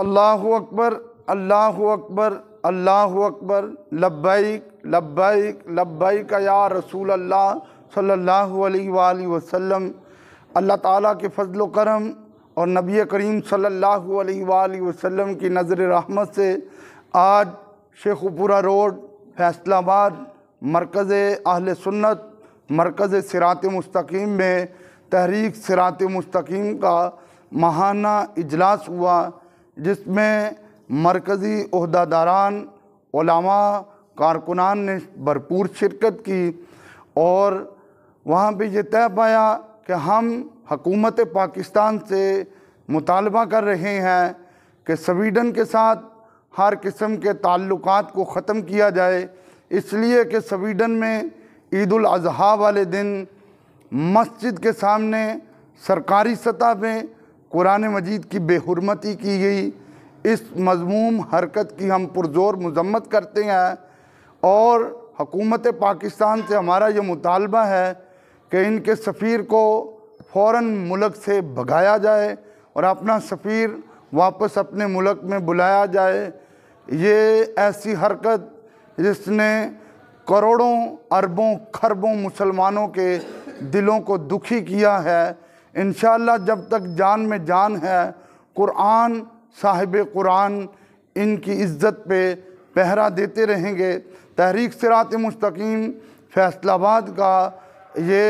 अल्लाह अकबर अल्लाह अकबर अल्लाह अकबर लब्बैक लब्बैक लब्बैक या रसूल अल्लाह सल्लल्लाहु अलैहि वसल्लम अल्लाह ताला के फजल करम और नबी करीम सल्लल्लाहु अलैहि वसल्लम की नज़र रहमत से आज शेखपुरा रोड फैसलाबाद मरकज़ अहल सुन्नत मरकज़ सिरात मुस्तकीम में तहरीक सिरात मुस्तकीम का महाना इजलास हुआ जिसमें मरकज़ी अहदादारान कारकुनान ने भरपूर शिरकत की और वहाँ भी ये तय पाया कि हम हकूमत पाकिस्तान से मुतालबा कर रहे हैं कि स्वीडन के साथ हर किस्म के ताल्लुक को ख़त्म किया जाए इसलिए कि स्वीडन में ईद अजहा वाले दिन मस्जिद के सामने सरकारी सतह में कुरान मजीद की बेहरमती की गई इस मजमूम हरकत की हम पुरजोर मजम्मत करते हैं और हकूमत पाकिस्तान से हमारा ये मुतालबा है कि इनके सफ़ीर को फ़ौर मुलक से भगाया जाए और अपना सफ़ीर वापस अपने मुलक में बुलाया जाए ये ऐसी हरकत जिसने करोड़ों अरबों खरबों मुसलमानों के दिलों को दुखी किया है इन जब तक जान में जान है क़ुरान साहिब कुरान इनकी इज्जत पे पहरा देते रहेंगे तहरीक सिरात मुस्तकीम फैसलाबाद का ये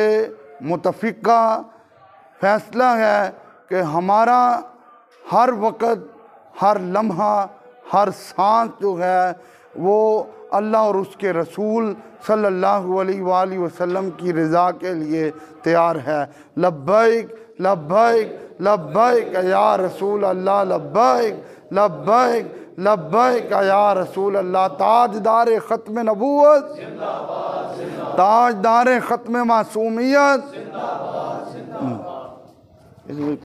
मुतफ़ा फ़ैसला है कि हमारा हर वक़्त हर लम्हा हर सांस जो है वो अल्लाह और उसके रसूल सल्लल्लाहु अलैहि वसल्लम की रज़ा के लिए तैयार है लब्बैक लब्बैक लब्बैक या रसूल अल्लाह लब्बैक लब्बैक लब्बैक या रसूल अल्लाह ताजदार ख़त्म नबूत ताजदार ख़त्म मासूमियत